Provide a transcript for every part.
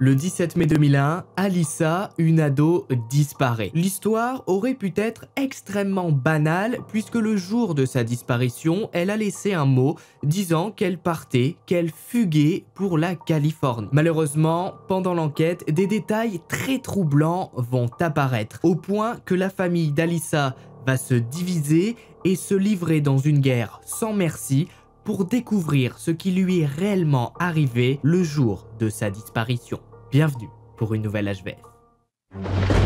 Le 17 mai 2001, Alissa, une ado, disparaît. L'histoire aurait pu être extrêmement banale puisque le jour de sa disparition, elle a laissé un mot disant qu'elle partait, qu'elle fuguait pour la Californie. Malheureusement, pendant l'enquête, des détails très troublants vont apparaître, au point que la famille d'Alissa va se diviser et se livrer dans une guerre sans merci pour découvrir ce qui lui est réellement arrivé le jour de sa disparition. Bienvenue pour une nouvelle HVF.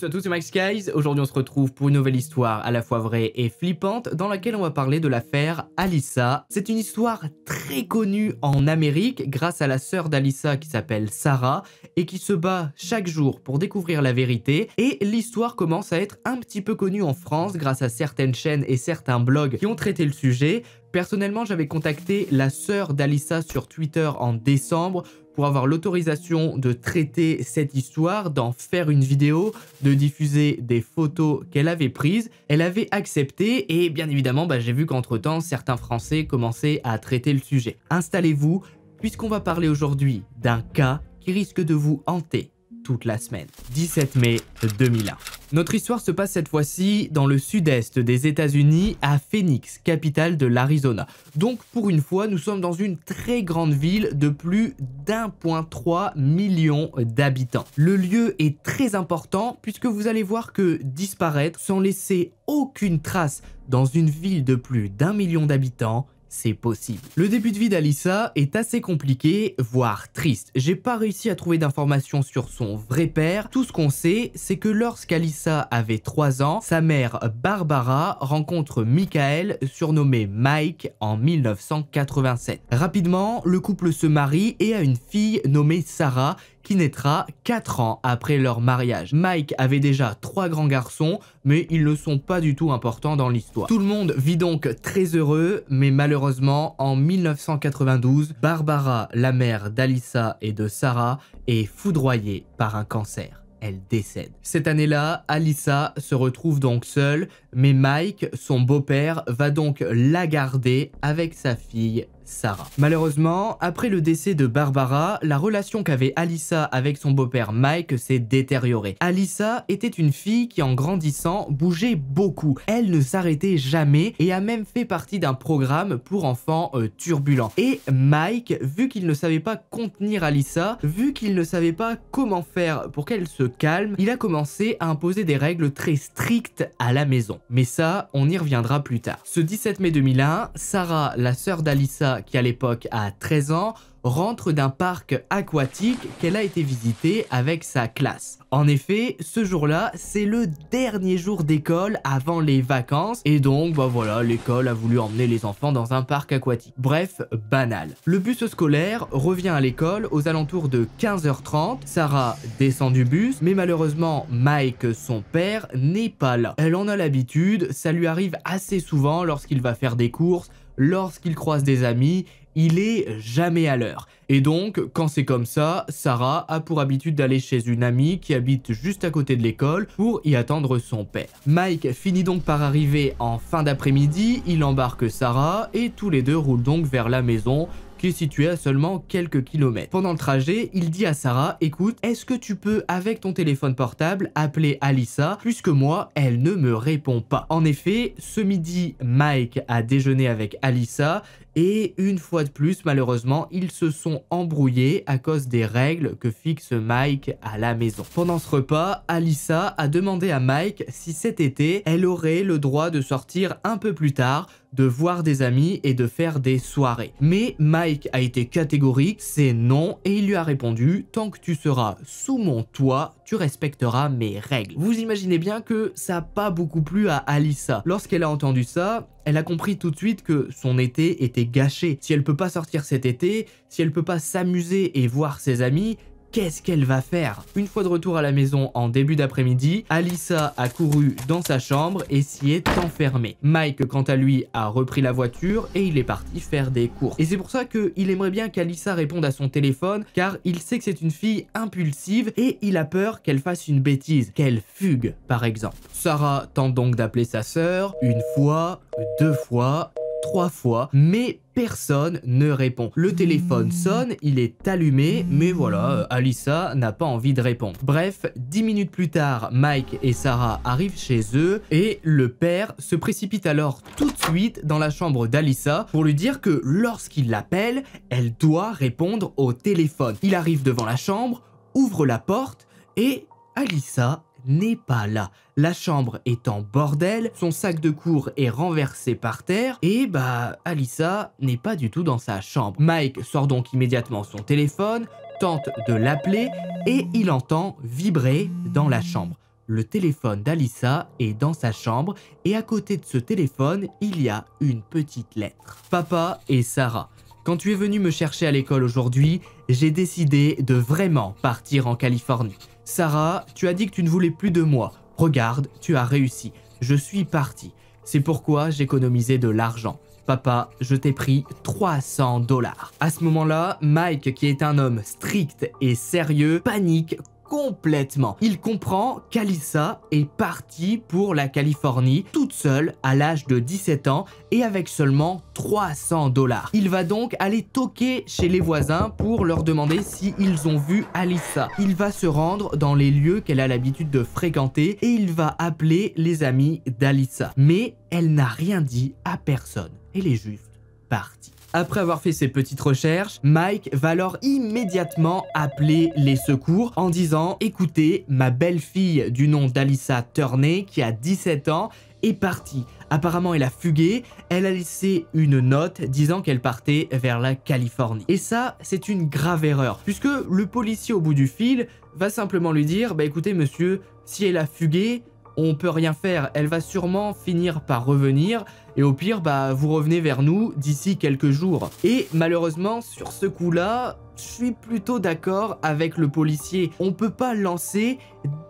salut à tous, c'est Max Skies. Aujourd'hui, on se retrouve pour une nouvelle histoire à la fois vraie et flippante dans laquelle on va parler de l'affaire Alissa. C'est une histoire très connue en Amérique grâce à la sœur d'Alissa qui s'appelle Sarah et qui se bat chaque jour pour découvrir la vérité. Et l'histoire commence à être un petit peu connue en France grâce à certaines chaînes et certains blogs qui ont traité le sujet. Personnellement, j'avais contacté la sœur d'Alissa sur Twitter en décembre avoir l'autorisation de traiter cette histoire, d'en faire une vidéo, de diffuser des photos qu'elle avait prises. Elle avait accepté et bien évidemment, bah, j'ai vu qu'entre-temps, certains Français commençaient à traiter le sujet. Installez-vous, puisqu'on va parler aujourd'hui d'un cas qui risque de vous hanter toute la semaine. 17 mai 2001. Notre histoire se passe cette fois-ci dans le sud-est des États-Unis, à Phoenix, capitale de l'Arizona. Donc pour une fois, nous sommes dans une très grande ville de plus d'1,3 million d'habitants. Le lieu est très important puisque vous allez voir que disparaître sans laisser aucune trace dans une ville de plus d'un million d'habitants, c'est possible. Le début de vie d'Alissa est assez compliqué, voire triste. J'ai pas réussi à trouver d'informations sur son vrai père. Tout ce qu'on sait, c'est que lorsqu'Alissa avait 3 ans, sa mère Barbara rencontre Michael, surnommé Mike, en 1987. Rapidement, le couple se marie et a une fille nommée Sarah qui naîtra 4 ans après leur mariage. Mike avait déjà 3 grands garçons, mais ils ne sont pas du tout importants dans l'histoire. Tout le monde vit donc très heureux, mais malheureusement, en 1992, Barbara, la mère d'Alissa et de Sarah, est foudroyée par un cancer elle décède. Cette année-là, Alissa se retrouve donc seule, mais Mike, son beau-père, va donc la garder avec sa fille Sarah. Malheureusement, après le décès de Barbara, la relation qu'avait Alyssa avec son beau-père Mike s'est détériorée. Alyssa était une fille qui en grandissant bougeait beaucoup. Elle ne s'arrêtait jamais et a même fait partie d'un programme pour enfants euh, turbulents. Et Mike, vu qu'il ne savait pas contenir Alyssa, vu qu'il ne savait pas comment faire pour qu'elle se calme, il a commencé à imposer des règles très strictes à la maison. Mais ça, on y reviendra plus tard. Ce 17 mai 2001, Sarah, la sœur d'Alyssa qui à l'époque a 13 ans, rentre d'un parc aquatique qu'elle a été visiter avec sa classe. En effet, ce jour-là, c'est le dernier jour d'école avant les vacances et donc bah voilà, l'école a voulu emmener les enfants dans un parc aquatique. Bref, banal. Le bus scolaire revient à l'école aux alentours de 15h30. Sarah descend du bus, mais malheureusement Mike, son père, n'est pas là. Elle en a l'habitude, ça lui arrive assez souvent lorsqu'il va faire des courses lorsqu'il croise des amis, il est jamais à l'heure. Et donc, quand c'est comme ça, Sarah a pour habitude d'aller chez une amie qui habite juste à côté de l'école pour y attendre son père. Mike finit donc par arriver en fin d'après-midi, il embarque Sarah et tous les deux roulent donc vers la maison qui est situé à seulement quelques kilomètres. Pendant le trajet, il dit à Sarah, écoute, est-ce que tu peux, avec ton téléphone portable, appeler Alissa Puisque moi, elle ne me répond pas. En effet, ce midi, Mike a déjeuné avec Alissa et une fois de plus, malheureusement, ils se sont embrouillés à cause des règles que fixe Mike à la maison. Pendant ce repas, Alissa a demandé à Mike si cet été, elle aurait le droit de sortir un peu plus tard de voir des amis et de faire des soirées. Mais Mike a été catégorique, c'est non, et il lui a répondu « Tant que tu seras sous mon toit, tu respecteras mes règles. » Vous imaginez bien que ça n'a pas beaucoup plu à Alissa. Lorsqu'elle a entendu ça, elle a compris tout de suite que son été était gâché. Si elle peut pas sortir cet été, si elle peut pas s'amuser et voir ses amis, qu'est-ce qu'elle va faire Une fois de retour à la maison en début d'après-midi, Alissa a couru dans sa chambre et s'y est enfermée. Mike, quant à lui, a repris la voiture et il est parti faire des cours. Et c'est pour ça qu'il aimerait bien qu'Alissa réponde à son téléphone, car il sait que c'est une fille impulsive et il a peur qu'elle fasse une bêtise, qu'elle fugue, par exemple. Sarah tente donc d'appeler sa sœur, une fois, deux fois, trois fois, mais personne ne répond. Le téléphone hmm. sonne, il est allumé, mais voilà, euh, Alissa n'a pas envie de répondre. Bref, dix minutes plus tard, Mike et Sarah arrivent chez eux et le père se précipite alors tout de suite dans la chambre d'Alyssa pour lui dire que lorsqu'il l'appelle, elle doit répondre au téléphone. Il arrive devant la chambre, ouvre la porte et Alissa n'est pas là. La chambre est en bordel, son sac de cours est renversé par terre, et bah, Alissa n'est pas du tout dans sa chambre. Mike sort donc immédiatement son téléphone, tente de l'appeler, et il entend vibrer dans la chambre. Le téléphone d'Alissa est dans sa chambre et à côté de ce téléphone, il y a une petite lettre. Papa et Sarah, quand tu es venu me chercher à l'école aujourd'hui, j'ai décidé de vraiment partir en Californie. Sarah, tu as dit que tu ne voulais plus de moi. Regarde, tu as réussi. Je suis parti. C'est pourquoi j'économisais de l'argent. Papa, je t'ai pris 300 dollars. À ce moment-là, Mike, qui est un homme strict et sérieux, panique complètement. Il comprend qu'Alissa est partie pour la Californie toute seule à l'âge de 17 ans et avec seulement 300 dollars. Il va donc aller toquer chez les voisins pour leur demander s'ils ont vu Alissa. Il va se rendre dans les lieux qu'elle a l'habitude de fréquenter et il va appeler les amis d'Alissa. Mais elle n'a rien dit à personne. Elle est juste partie. Après avoir fait ses petites recherches, Mike va alors immédiatement appeler les secours en disant « Écoutez, ma belle-fille du nom d'Alissa Turney, qui a 17 ans, est partie. Apparemment, elle a fugué. Elle a laissé une note disant qu'elle partait vers la Californie. Et ça, c'est une grave erreur, puisque le policier au bout du fil va simplement lui dire « Bah écoutez, monsieur, si elle a fugué, on peut rien faire, elle va sûrement finir par revenir, et au pire, bah, vous revenez vers nous d'ici quelques jours. Et malheureusement, sur ce coup-là, je suis plutôt d'accord avec le policier. On peut pas lancer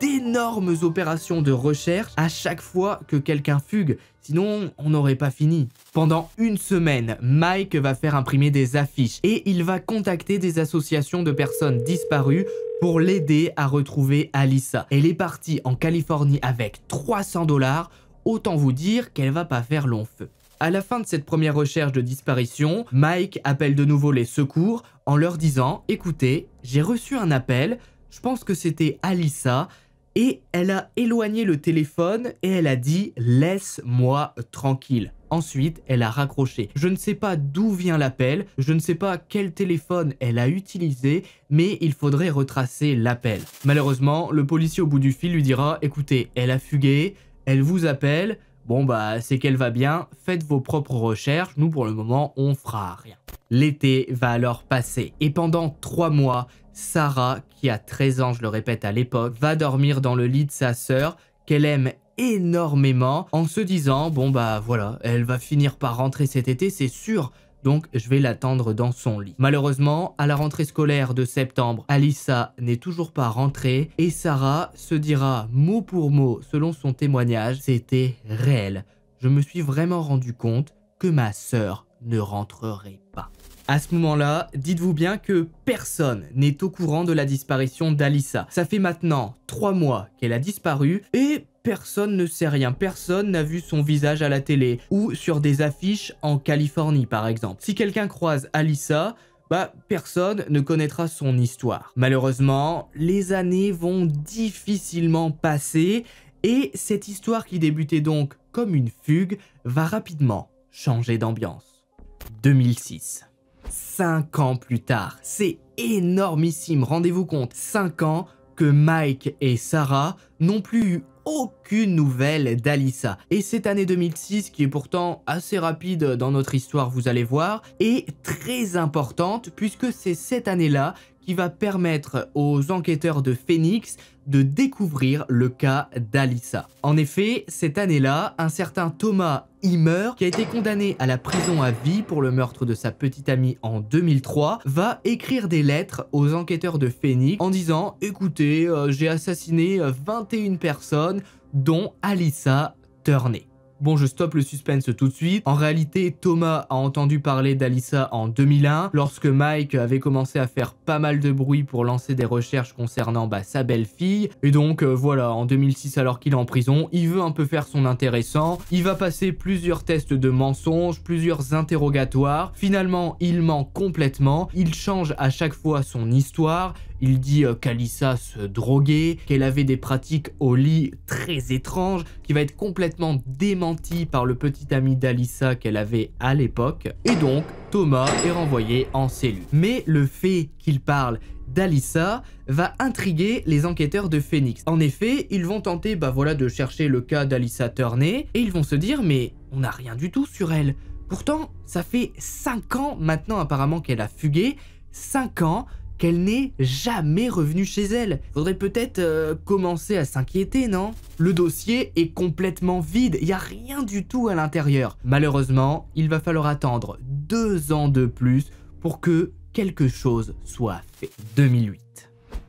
d'énormes opérations de recherche à chaque fois que quelqu'un fugue, sinon on n'aurait pas fini. Pendant une semaine, Mike va faire imprimer des affiches et il va contacter des associations de personnes disparues pour l'aider à retrouver Alissa. Elle est partie en Californie avec 300 dollars, autant vous dire qu'elle va pas faire long feu. À la fin de cette première recherche de disparition, Mike appelle de nouveau les secours en leur disant Écoutez, j'ai reçu un appel, je pense que c'était Alissa, et elle a éloigné le téléphone et elle a dit laisse-moi tranquille. Ensuite, elle a raccroché. Je ne sais pas d'où vient l'appel, je ne sais pas quel téléphone elle a utilisé, mais il faudrait retracer l'appel. Malheureusement, le policier au bout du fil lui dira écoutez, elle a fugué, elle vous appelle, bon bah c'est qu'elle va bien, faites vos propres recherches, nous pour le moment on fera rien. L'été va alors passer et pendant trois mois, Sarah, qui a 13 ans, je le répète à l'époque, va dormir dans le lit de sa sœur, qu'elle aime énormément, en se disant, bon bah voilà, elle va finir par rentrer cet été, c'est sûr, donc je vais l'attendre dans son lit. Malheureusement, à la rentrée scolaire de septembre, Alissa n'est toujours pas rentrée et Sarah se dira mot pour mot, selon son témoignage, c'était réel. Je me suis vraiment rendu compte que ma sœur ne rentrerait pas. À ce moment-là, dites-vous bien que personne n'est au courant de la disparition d'Alissa. Ça fait maintenant trois mois qu'elle a disparu et personne ne sait rien, personne n'a vu son visage à la télé ou sur des affiches en Californie par exemple. Si quelqu'un croise Alissa, bah, personne ne connaîtra son histoire. Malheureusement, les années vont difficilement passer et cette histoire qui débutait donc comme une fugue va rapidement changer d'ambiance. 2006 5 ans plus tard. C'est énormissime, rendez-vous compte, 5 ans que Mike et Sarah n'ont plus eu aucune nouvelle d'Alissa. Et cette année 2006, qui est pourtant assez rapide dans notre histoire, vous allez voir, est très importante puisque c'est cette année-là qui va permettre aux enquêteurs de Phoenix de découvrir le cas d'Alissa. En effet, cette année-là, un certain Thomas Himmer, qui a été condamné à la prison à vie pour le meurtre de sa petite amie en 2003, va écrire des lettres aux enquêteurs de Phoenix en disant « Écoutez, euh, j'ai assassiné 21 euh, personnes, dont Alissa Turney ». Bon, je stoppe le suspense tout de suite. En réalité, Thomas a entendu parler d'Alissa en 2001, lorsque Mike avait commencé à faire pas mal de bruit pour lancer des recherches concernant bah, sa belle-fille. Et donc, euh, voilà, en 2006, alors qu'il est en prison, il veut un peu faire son intéressant. Il va passer plusieurs tests de mensonges, plusieurs interrogatoires. Finalement, il ment complètement. Il change à chaque fois son histoire. Il dit euh, qu'Alissa se droguait, qu'elle avait des pratiques au lit très étranges, qui va être complètement démentie par le petit ami d'Alissa qu'elle avait à l'époque, et donc Thomas est renvoyé en cellule. Mais le fait qu'il parle d'Alissa va intriguer les enquêteurs de Phoenix. En effet, ils vont tenter bah voilà, de chercher le cas d'Alissa turner et ils vont se dire mais on n'a rien du tout sur elle. Pourtant, ça fait 5 ans maintenant apparemment qu'elle a fugué, 5 ans qu'elle n'est jamais revenue chez elle. Faudrait peut-être euh, commencer à s'inquiéter, non Le dossier est complètement vide, il n'y a rien du tout à l'intérieur. Malheureusement, il va falloir attendre deux ans de plus pour que quelque chose soit fait. 2008.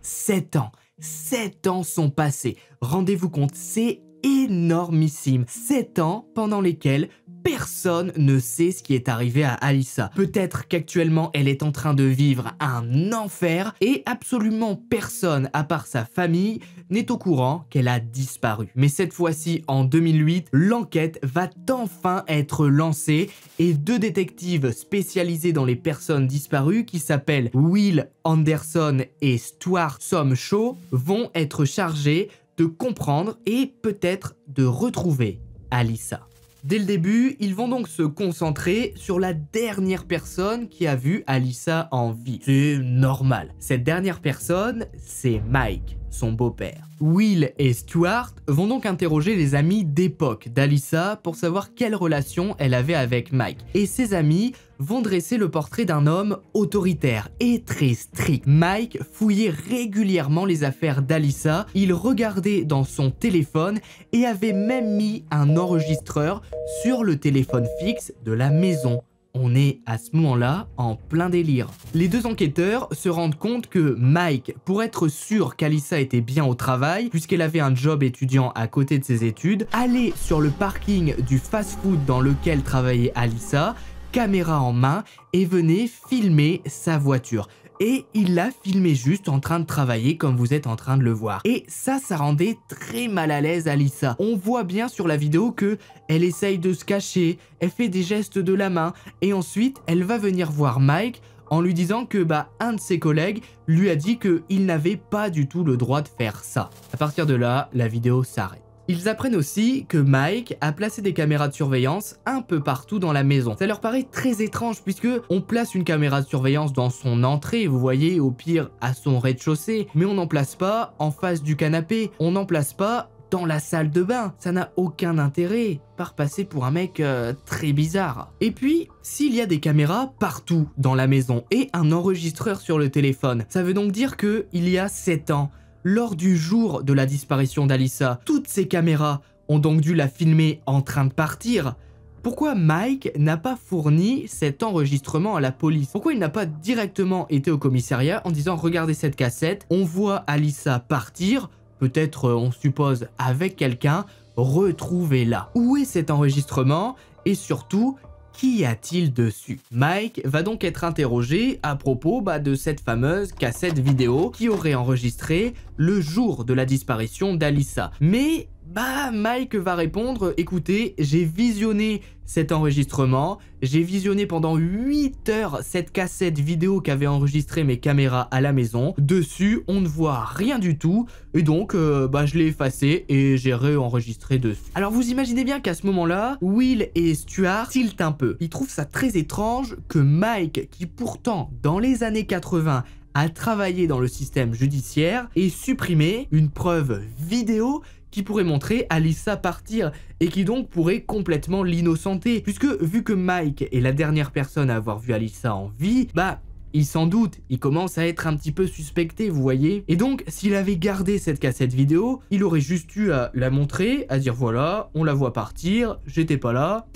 Sept ans. Sept ans sont passés. Rendez-vous compte, c'est énormissime. Sept ans pendant lesquels personne ne sait ce qui est arrivé à Alissa. Peut-être qu'actuellement elle est en train de vivre un enfer et absolument personne à part sa famille n'est au courant qu'elle a disparu. Mais cette fois-ci, en 2008, l'enquête va enfin être lancée et deux détectives spécialisés dans les personnes disparues qui s'appellent Will Anderson et Stuart Somshaw vont être chargés de comprendre et peut-être de retrouver Alissa. Dès le début, ils vont donc se concentrer sur la dernière personne qui a vu Alissa en vie. C'est normal. Cette dernière personne, c'est Mike son beau-père. Will et Stuart vont donc interroger les amis d'époque d'Alissa pour savoir quelle relation elle avait avec Mike. Et ses amis vont dresser le portrait d'un homme autoritaire et très strict. Mike fouillait régulièrement les affaires d'Alissa, il regardait dans son téléphone et avait même mis un enregistreur sur le téléphone fixe de la maison. On est à ce moment-là en plein délire. Les deux enquêteurs se rendent compte que Mike, pour être sûr qu'Alissa était bien au travail, puisqu'elle avait un job étudiant à côté de ses études, allait sur le parking du fast-food dans lequel travaillait Alissa, caméra en main, et venait filmer sa voiture et il l'a filmé juste en train de travailler comme vous êtes en train de le voir. Et ça, ça rendait très mal à l'aise Alyssa. On voit bien sur la vidéo que elle essaye de se cacher, elle fait des gestes de la main et ensuite elle va venir voir Mike en lui disant que bah un de ses collègues lui a dit qu'il n'avait pas du tout le droit de faire ça. À partir de là, la vidéo s'arrête. Ils apprennent aussi que Mike a placé des caméras de surveillance un peu partout dans la maison. Ça leur paraît très étrange puisque on place une caméra de surveillance dans son entrée, vous voyez, au pire à son rez-de-chaussée, mais on n'en place pas en face du canapé, on n'en place pas dans la salle de bain. Ça n'a aucun intérêt par passer pour un mec euh, très bizarre. Et puis, s'il y a des caméras partout dans la maison et un enregistreur sur le téléphone, ça veut donc dire que il y a 7 ans, lors du jour de la disparition d'Alissa, toutes ces caméras ont donc dû la filmer en train de partir. Pourquoi Mike n'a pas fourni cet enregistrement à la police Pourquoi il n'a pas directement été au commissariat en disant regardez cette cassette, on voit Alissa partir, peut-être euh, on suppose avec quelqu'un, retrouvez-la. Où est cet enregistrement et surtout, qui a-t-il dessus Mike va donc être interrogé à propos bah, de cette fameuse cassette vidéo qui aurait enregistré le jour de la disparition d'Alissa. Mais bah Mike va répondre, écoutez, j'ai visionné cet enregistrement, j'ai visionné pendant 8 heures cette cassette vidéo qu'avaient enregistré mes caméras à la maison, dessus on ne voit rien du tout, et donc euh, bah je l'ai effacé et j'ai réenregistré dessus. Alors vous imaginez bien qu'à ce moment-là, Will et Stuart tiltent un peu. Ils trouvent ça très étrange que Mike, qui pourtant dans les années 80 a travaillé dans le système judiciaire, ait supprimé une preuve vidéo qui pourrait montrer Alyssa partir et qui donc pourrait complètement l'innocenter. Puisque vu que Mike est la dernière personne à avoir vu Alyssa en vie, bah il s'en doute, il commence à être un petit peu suspecté, vous voyez. Et donc, s'il avait gardé cette cassette vidéo, il aurait juste eu à la montrer, à dire voilà, on la voit partir, j'étais pas là,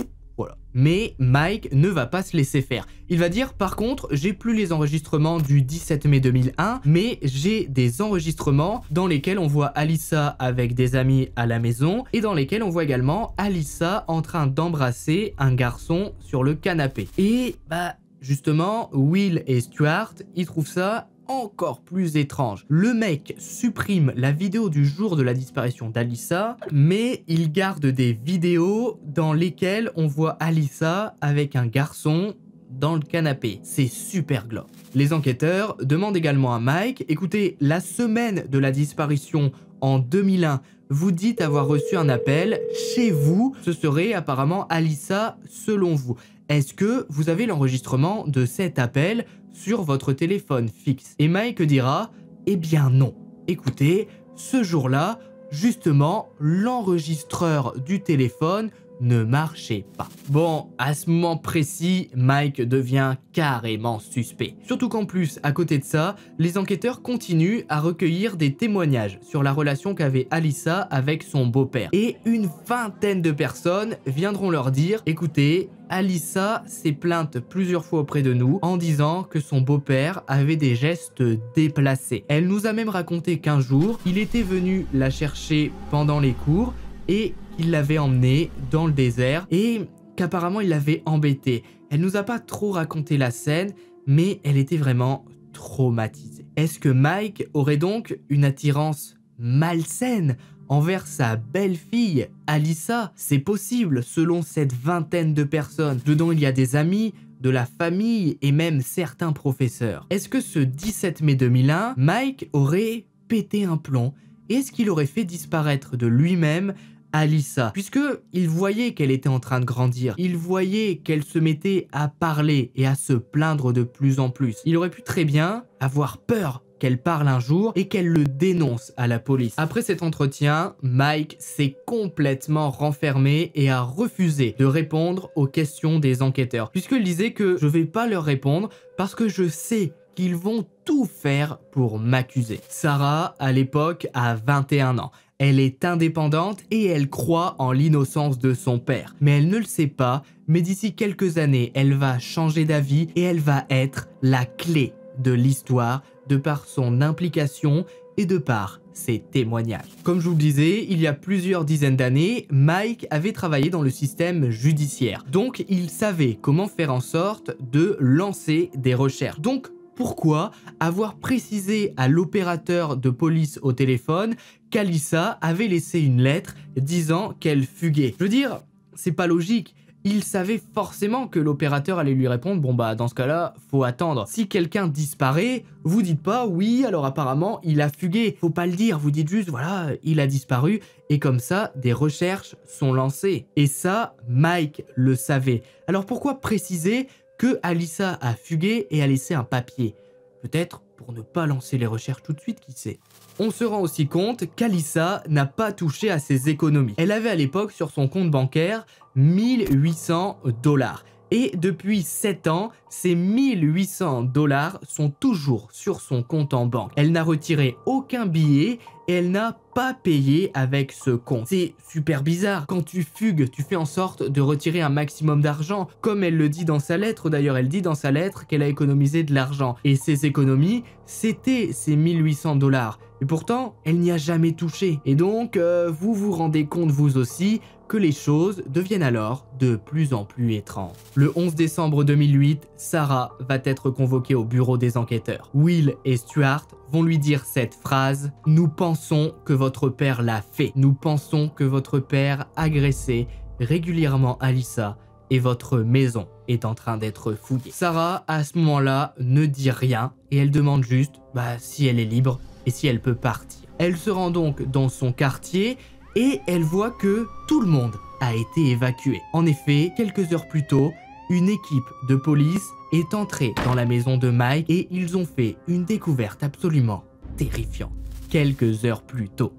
mais Mike ne va pas se laisser faire. Il va dire par contre j'ai plus les enregistrements du 17 mai 2001 mais j'ai des enregistrements dans lesquels on voit Alissa avec des amis à la maison et dans lesquels on voit également Alissa en train d'embrasser un garçon sur le canapé. Et bah justement Will et Stuart ils trouvent ça encore plus étrange. Le mec supprime la vidéo du jour de la disparition d'Alissa, mais il garde des vidéos dans lesquelles on voit Alissa avec un garçon dans le canapé. C'est super glauque. Les enquêteurs demandent également à Mike, écoutez, la semaine de la disparition en 2001, vous dites avoir reçu un appel chez vous. Ce serait apparemment Alissa selon vous. Est-ce que vous avez l'enregistrement de cet appel sur votre téléphone fixe. Et Mike dira Eh bien non. Écoutez, ce jour-là, justement, l'enregistreur du téléphone ne marchait pas. Bon, à ce moment précis, Mike devient carrément suspect. Surtout qu'en plus, à côté de ça, les enquêteurs continuent à recueillir des témoignages sur la relation qu'avait Alissa avec son beau-père. Et une vingtaine de personnes viendront leur dire « Écoutez, Alissa s'est plainte plusieurs fois auprès de nous en disant que son beau-père avait des gestes déplacés. Elle nous a même raconté qu'un jour, il était venu la chercher pendant les cours et il l'avait emmenée dans le désert et qu'apparemment il l'avait embêtée. Elle nous a pas trop raconté la scène, mais elle était vraiment traumatisée. Est-ce que Mike aurait donc une attirance malsaine envers sa belle-fille, Alissa C'est possible selon cette vingtaine de personnes. Dedans, il y a des amis, de la famille et même certains professeurs. Est-ce que ce 17 mai 2001, Mike aurait pété un plomb est-ce qu'il aurait fait disparaître de lui-même Alissa, puisque il voyait qu'elle était en train de grandir, il voyait qu'elle se mettait à parler et à se plaindre de plus en plus. Il aurait pu très bien avoir peur qu'elle parle un jour et qu'elle le dénonce à la police. Après cet entretien, Mike s'est complètement renfermé et a refusé de répondre aux questions des enquêteurs, puisqu'il disait que je ne vais pas leur répondre parce que je sais qu'ils vont tout faire pour m'accuser. Sarah, à l'époque, a 21 ans. Elle est indépendante et elle croit en l'innocence de son père. Mais elle ne le sait pas, mais d'ici quelques années, elle va changer d'avis et elle va être la clé de l'histoire de par son implication et de par ses témoignages. Comme je vous le disais, il y a plusieurs dizaines d'années, Mike avait travaillé dans le système judiciaire. Donc, il savait comment faire en sorte de lancer des recherches. Donc, pourquoi avoir précisé à l'opérateur de police au téléphone Alissa avait laissé une lettre disant qu'elle fuguait. Je veux dire, c'est pas logique. Il savait forcément que l'opérateur allait lui répondre bon bah dans ce cas-là, faut attendre. Si quelqu'un disparaît, vous dites pas oui, alors apparemment, il a fugué. Faut pas le dire, vous dites juste voilà, il a disparu et comme ça, des recherches sont lancées. Et ça, Mike le savait. Alors pourquoi préciser que Alissa a fugué et a laissé un papier Peut-être pour ne pas lancer les recherches tout de suite, qui sait. On se rend aussi compte qu'Alissa n'a pas touché à ses économies. Elle avait à l'époque sur son compte bancaire 1800 dollars. Et depuis 7 ans, ces 1800 dollars sont toujours sur son compte en banque. Elle n'a retiré aucun billet et elle n'a pas payer avec ce compte. C'est super bizarre. Quand tu fugues, tu fais en sorte de retirer un maximum d'argent. Comme elle le dit dans sa lettre, d'ailleurs, elle dit dans sa lettre qu'elle a économisé de l'argent. Et ses économies, c'était ses 1800 dollars. Et pourtant, elle n'y a jamais touché. Et donc, euh, vous vous rendez compte vous aussi que les choses deviennent alors de plus en plus étranges. Le 11 décembre 2008, Sarah va être convoquée au bureau des enquêteurs. Will et Stuart vont lui dire cette phrase « Nous pensons que votre votre père l'a fait. Nous pensons que votre père agressait régulièrement Alissa et votre maison est en train d'être fouillée. Sarah, à ce moment-là, ne dit rien et elle demande juste bah, si elle est libre et si elle peut partir. Elle se rend donc dans son quartier et elle voit que tout le monde a été évacué. En effet, quelques heures plus tôt, une équipe de police est entrée dans la maison de Mike et ils ont fait une découverte absolument terrifiante quelques heures plus tôt.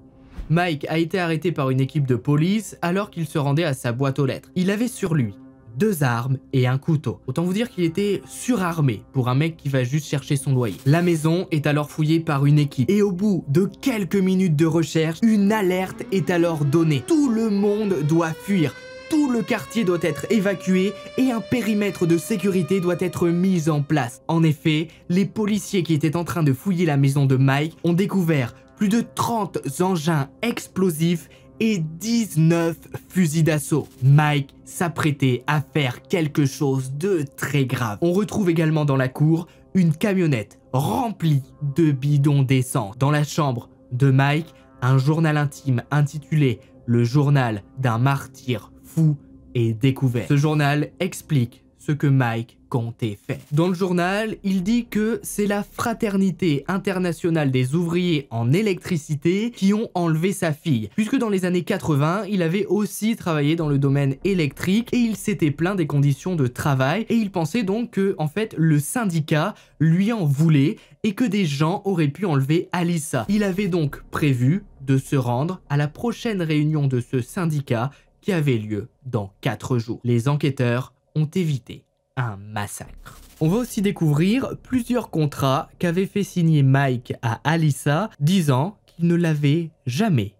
Mike a été arrêté par une équipe de police alors qu'il se rendait à sa boîte aux lettres. Il avait sur lui deux armes et un couteau. Autant vous dire qu'il était surarmé pour un mec qui va juste chercher son loyer. La maison est alors fouillée par une équipe et au bout de quelques minutes de recherche, une alerte est alors donnée. Tout le monde doit fuir tout le quartier doit être évacué et un périmètre de sécurité doit être mis en place. En effet, les policiers qui étaient en train de fouiller la maison de Mike ont découvert plus de 30 engins explosifs et 19 fusils d'assaut. Mike s'apprêtait à faire quelque chose de très grave. On retrouve également dans la cour une camionnette remplie de bidons d'essence. Dans la chambre de Mike, un journal intime intitulé Le journal d'un martyr est et découvert. Ce journal explique ce que Mike comptait faire. Dans le journal, il dit que c'est la Fraternité internationale des ouvriers en électricité qui ont enlevé sa fille, puisque dans les années 80, il avait aussi travaillé dans le domaine électrique et il s'était plaint des conditions de travail et il pensait donc que, en fait, le syndicat lui en voulait et que des gens auraient pu enlever Alissa. Il avait donc prévu de se rendre à la prochaine réunion de ce syndicat avait lieu dans 4 jours. Les enquêteurs ont évité un massacre. On va aussi découvrir plusieurs contrats qu'avait fait signer Mike à Alissa, disant qu'il ne l'avait jamais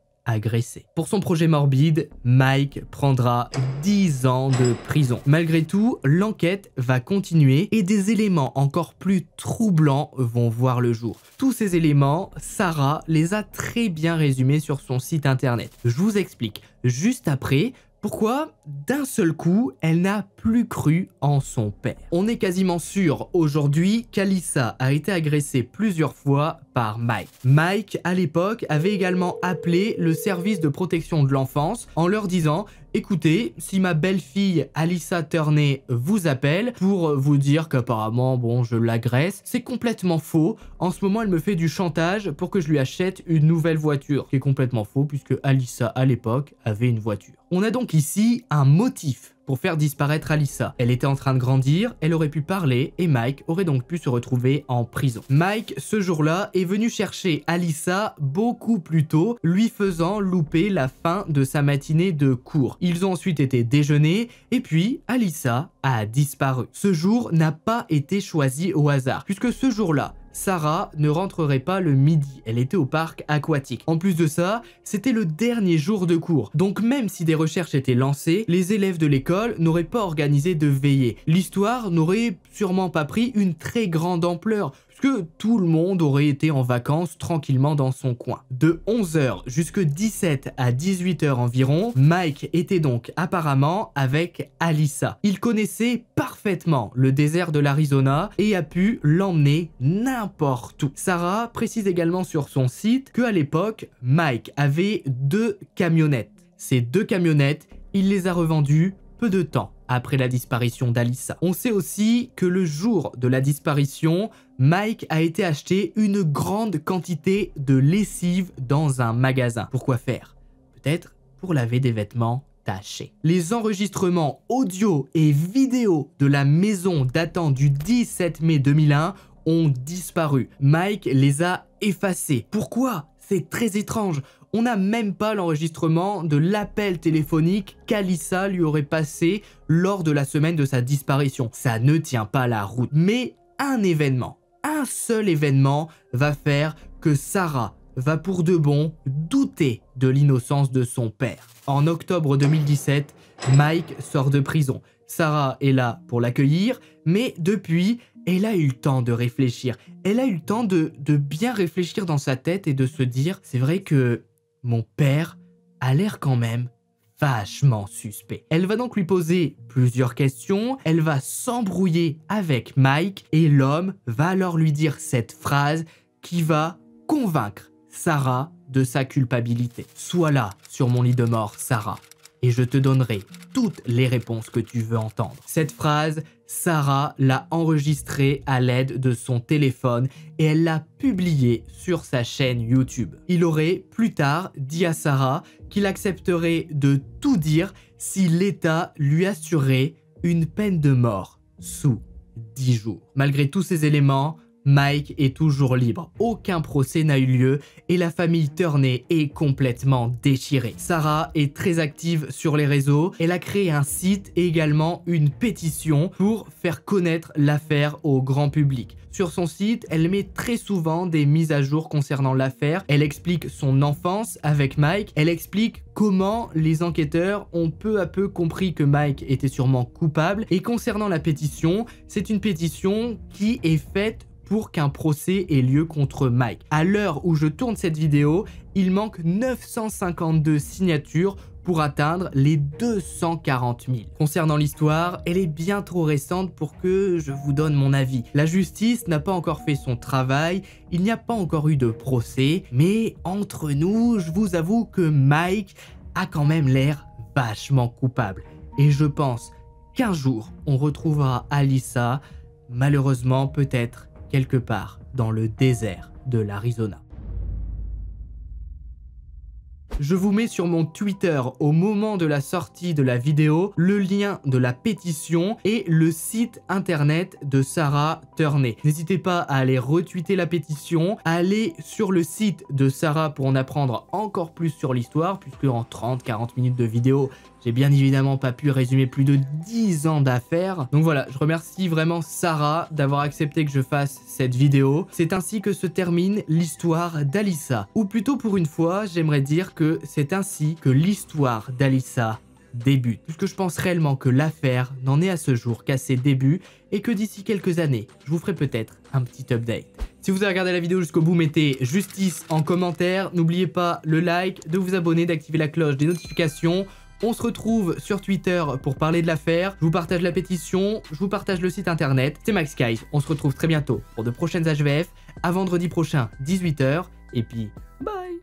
pour son projet morbide, Mike prendra 10 ans de prison. Malgré tout, l'enquête va continuer et des éléments encore plus troublants vont voir le jour. Tous ces éléments, Sarah les a très bien résumés sur son site internet. Je vous explique juste après pourquoi, d'un seul coup, elle n'a plus cru en son père On est quasiment sûr aujourd'hui qu'Alissa a été agressée plusieurs fois Mike. Mike, à l'époque, avait également appelé le service de protection de l'enfance en leur disant Écoutez, si ma belle-fille Alissa Turner vous appelle pour vous dire qu'apparemment, bon, je l'agresse, c'est complètement faux. En ce moment, elle me fait du chantage pour que je lui achète une nouvelle voiture, qui est complètement faux puisque Alissa, à l'époque, avait une voiture. On a donc ici un motif pour faire disparaître Alyssa. Elle était en train de grandir, elle aurait pu parler et Mike aurait donc pu se retrouver en prison. Mike, ce jour-là, est venu chercher Alyssa beaucoup plus tôt, lui faisant louper la fin de sa matinée de cours. Ils ont ensuite été déjeunés et puis Alyssa a disparu. Ce jour n'a pas été choisi au hasard, puisque ce jour-là, Sarah ne rentrerait pas le midi, elle était au parc aquatique. En plus de ça, c'était le dernier jour de cours, donc même si des recherches étaient lancées, les élèves de l'école n'auraient pas organisé de veillée. L'histoire n'aurait sûrement pas pris une très grande ampleur, que tout le monde aurait été en vacances tranquillement dans son coin. De 11h jusqu'à 17 à 18h environ, Mike était donc apparemment avec Alissa. Il connaissait parfaitement le désert de l'Arizona et a pu l'emmener n'importe où. Sarah précise également sur son site qu'à l'époque, Mike avait deux camionnettes. Ces deux camionnettes, il les a revendues peu de temps après la disparition d'Alissa. On sait aussi que le jour de la disparition, Mike a été acheté une grande quantité de lessive dans un magasin. Pourquoi faire Peut-être pour laver des vêtements tachés. Les enregistrements audio et vidéo de la maison datant du 17 mai 2001 ont disparu. Mike les a effacés. Pourquoi c'est très étrange. On n'a même pas l'enregistrement de l'appel téléphonique qu'Alissa lui aurait passé lors de la semaine de sa disparition. Ça ne tient pas la route. Mais un événement, un seul événement va faire que Sarah va pour de bon douter de l'innocence de son père. En octobre 2017, Mike sort de prison. Sarah est là pour l'accueillir, mais depuis, elle a eu le temps de réfléchir. Elle a eu le temps de, de bien réfléchir dans sa tête et de se dire, c'est vrai que mon père a l'air quand même vachement suspect. Elle va donc lui poser plusieurs questions, elle va s'embrouiller avec Mike et l'homme va alors lui dire cette phrase qui va convaincre Sarah de sa culpabilité. Sois là sur mon lit de mort, Sarah et je te donnerai toutes les réponses que tu veux entendre. Cette phrase, Sarah l'a enregistrée à l'aide de son téléphone et elle l'a publiée sur sa chaîne YouTube. Il aurait plus tard dit à Sarah qu'il accepterait de tout dire si l'État lui assurait une peine de mort sous 10 jours. Malgré tous ces éléments, Mike est toujours libre. Aucun procès n'a eu lieu et la famille Turney est complètement déchirée. Sarah est très active sur les réseaux. Elle a créé un site et également une pétition pour faire connaître l'affaire au grand public. Sur son site, elle met très souvent des mises à jour concernant l'affaire. Elle explique son enfance avec Mike. Elle explique comment les enquêteurs ont peu à peu compris que Mike était sûrement coupable. Et concernant la pétition, c'est une pétition qui est faite pour qu'un procès ait lieu contre Mike. À l'heure où je tourne cette vidéo, il manque 952 signatures pour atteindre les 240 000. Concernant l'histoire, elle est bien trop récente pour que je vous donne mon avis. La justice n'a pas encore fait son travail, il n'y a pas encore eu de procès, mais entre nous, je vous avoue que Mike a quand même l'air vachement coupable. Et je pense qu'un jour, on retrouvera Alissa, malheureusement peut-être quelque part dans le désert de l'Arizona. Je vous mets sur mon Twitter au moment de la sortie de la vidéo le lien de la pétition et le site internet de Sarah Turney. N'hésitez pas à aller retweeter la pétition, aller sur le site de Sarah pour en apprendre encore plus sur l'histoire, puisque en 30-40 minutes de vidéo, j'ai bien évidemment pas pu résumer plus de 10 ans d'affaires. Donc voilà, je remercie vraiment Sarah d'avoir accepté que je fasse cette vidéo. C'est ainsi que se termine l'histoire d'Alissa. Ou plutôt pour une fois, j'aimerais dire que c'est ainsi que l'histoire d'Alissa débute. Puisque je pense réellement que l'affaire n'en est à ce jour qu'à ses débuts et que d'ici quelques années, je vous ferai peut-être un petit update. Si vous avez regardé la vidéo jusqu'au bout, mettez justice en commentaire. N'oubliez pas le like, de vous abonner, d'activer la cloche des notifications. On se retrouve sur Twitter pour parler de l'affaire. Je vous partage la pétition, je vous partage le site internet. C'est Max On se retrouve très bientôt pour de prochaines HVF. À vendredi prochain, 18h. Et puis, bye